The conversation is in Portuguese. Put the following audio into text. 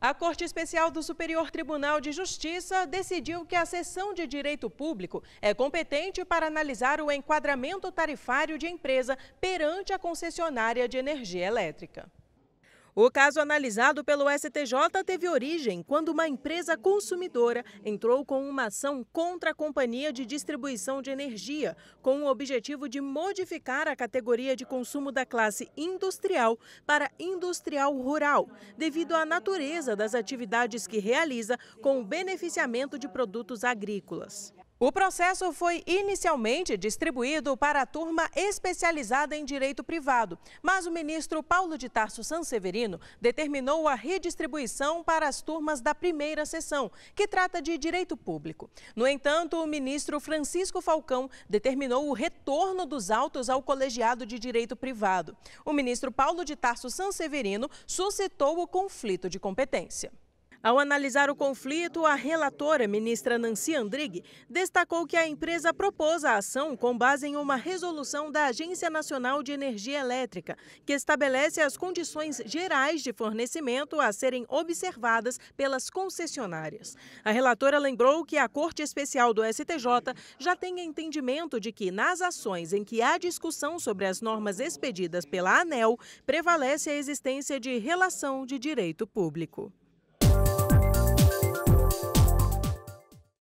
A Corte Especial do Superior Tribunal de Justiça decidiu que a Seção de Direito Público é competente para analisar o enquadramento tarifário de empresa perante a concessionária de energia elétrica. O caso analisado pelo STJ teve origem quando uma empresa consumidora entrou com uma ação contra a companhia de distribuição de energia, com o objetivo de modificar a categoria de consumo da classe industrial para industrial rural, devido à natureza das atividades que realiza com o beneficiamento de produtos agrícolas. O processo foi inicialmente distribuído para a turma especializada em direito privado, mas o ministro Paulo de Tarso Sanseverino determinou a redistribuição para as turmas da primeira sessão, que trata de direito público. No entanto, o ministro Francisco Falcão determinou o retorno dos autos ao colegiado de direito privado. O ministro Paulo de Tarso Sanseverino suscitou o conflito de competência. Ao analisar o conflito, a relatora, ministra Nancy Andrighi, destacou que a empresa propôs a ação com base em uma resolução da Agência Nacional de Energia Elétrica, que estabelece as condições gerais de fornecimento a serem observadas pelas concessionárias. A relatora lembrou que a Corte Especial do STJ já tem entendimento de que, nas ações em que há discussão sobre as normas expedidas pela ANEL, prevalece a existência de relação de direito público.